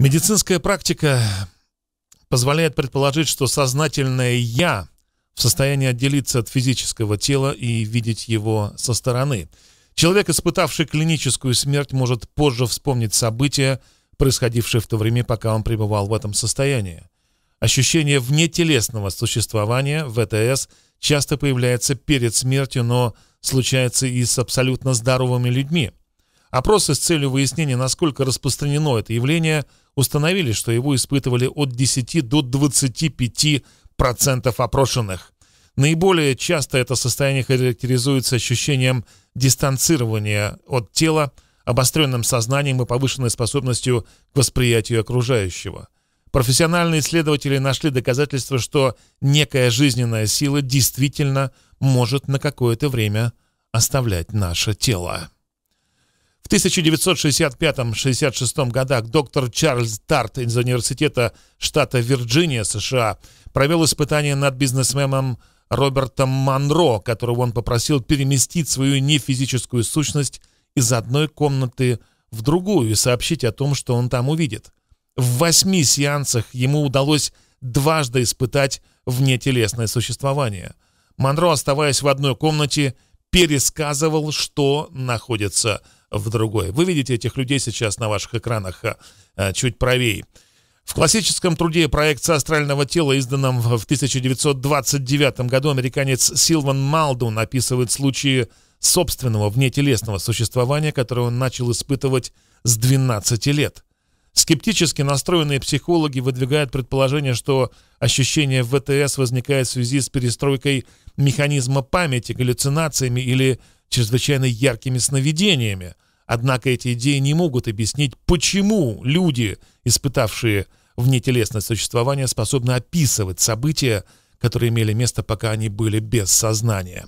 Медицинская практика позволяет предположить, что сознательное «я» в состоянии отделиться от физического тела и видеть его со стороны. Человек, испытавший клиническую смерть, может позже вспомнить события, происходившие в то время, пока он пребывал в этом состоянии. Ощущение внетелесного существования, ВТС, часто появляется перед смертью, но случается и с абсолютно здоровыми людьми – Опросы с целью выяснения, насколько распространено это явление, установили, что его испытывали от 10 до 25% опрошенных. Наиболее часто это состояние характеризуется ощущением дистанцирования от тела, обостренным сознанием и повышенной способностью к восприятию окружающего. Профессиональные исследователи нашли доказательства, что некая жизненная сила действительно может на какое-то время оставлять наше тело. В 1965-66 годах доктор Чарльз Тарт из университета штата Вирджиния, США, провел испытание над бизнесменом Робертом Монро, которого он попросил переместить свою нефизическую сущность из одной комнаты в другую и сообщить о том, что он там увидит. В восьми сеансах ему удалось дважды испытать внетелесное существование. Монро, оставаясь в одной комнате, пересказывал, что находится в в другой. Вы видите этих людей сейчас на ваших экранах э, э, чуть правее. В классическом труде «Проекция астрального тела», изданном в 1929 году, американец Силван Малдун описывает случаи собственного внетелесного существования, которое он начал испытывать с 12 лет. Скептически настроенные психологи выдвигают предположение, что ощущение ВТС возникает в связи с перестройкой механизма памяти, галлюцинациями или чрезвычайно яркими сновидениями. Однако эти идеи не могут объяснить, почему люди, испытавшие внетелесное существование, способны описывать события, которые имели место, пока они были без сознания.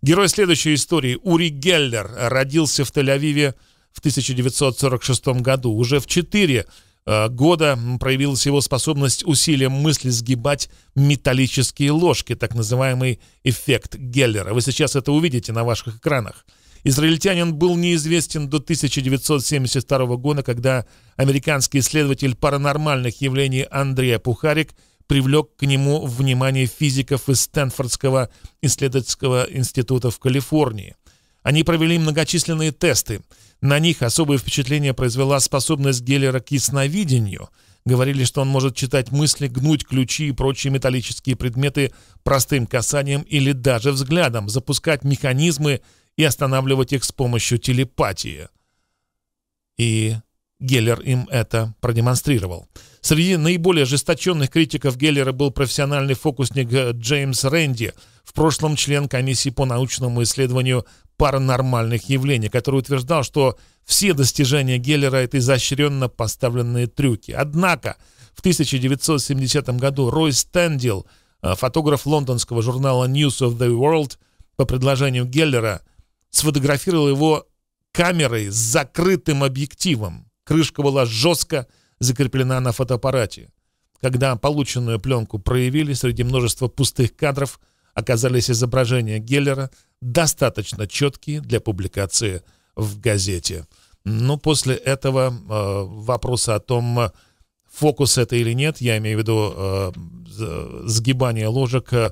Герой следующей истории Ури Геллер родился в Тель-Авиве в 1946 году. Уже в 4 Э, года проявилась его способность усилием мысли сгибать металлические ложки, так называемый эффект Геллера. Вы сейчас это увидите на ваших экранах. Израильтянин был неизвестен до 1972 года, когда американский исследователь паранормальных явлений Андрей Пухарик привлек к нему внимание физиков из Стэнфордского исследовательского института в Калифорнии – они провели многочисленные тесты. На них особое впечатление произвела способность Геллера к ясновидению. Говорили, что он может читать мысли, гнуть ключи и прочие металлические предметы простым касанием или даже взглядом, запускать механизмы и останавливать их с помощью телепатии. И Геллер им это продемонстрировал. Среди наиболее ожесточенных критиков Геллера был профессиональный фокусник э, Джеймс Рэнди, в прошлом член комиссии по научному исследованию паранормальных явлений, который утверждал, что все достижения Геллера — это изощренно поставленные трюки. Однако в 1970 году Рой Стэндил, э, фотограф лондонского журнала News of the World, по предложению Геллера сфотографировал его камерой с закрытым объективом. Крышка была жестко закреплена на фотоаппарате. Когда полученную пленку проявили, среди множества пустых кадров оказались изображения Геллера, достаточно четкие для публикации в газете. Но после этого э, вопроса о том, фокус это или нет, я имею в виду э, сгибание ложек, э,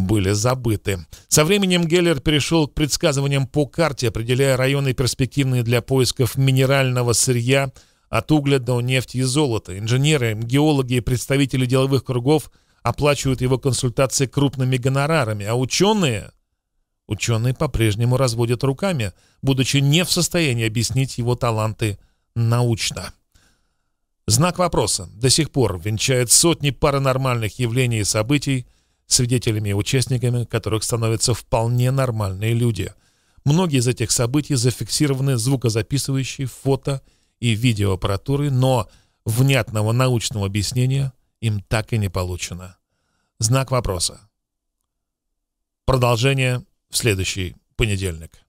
были забыты. Со временем Геллер перешел к предсказываниям по карте, определяя районы перспективные для поисков минерального сырья от угля до нефти и золота. Инженеры, геологи и представители деловых кругов оплачивают его консультации крупными гонорарами, а ученые... Ученые по-прежнему разводят руками, будучи не в состоянии объяснить его таланты научно. Знак вопроса до сих пор венчает сотни паранормальных явлений и событий, свидетелями и участниками которых становятся вполне нормальные люди. Многие из этих событий зафиксированы звукозаписывающей фото и видеоаппаратурой, но внятного научного объяснения им так и не получено. Знак вопроса. Продолжение в следующий понедельник.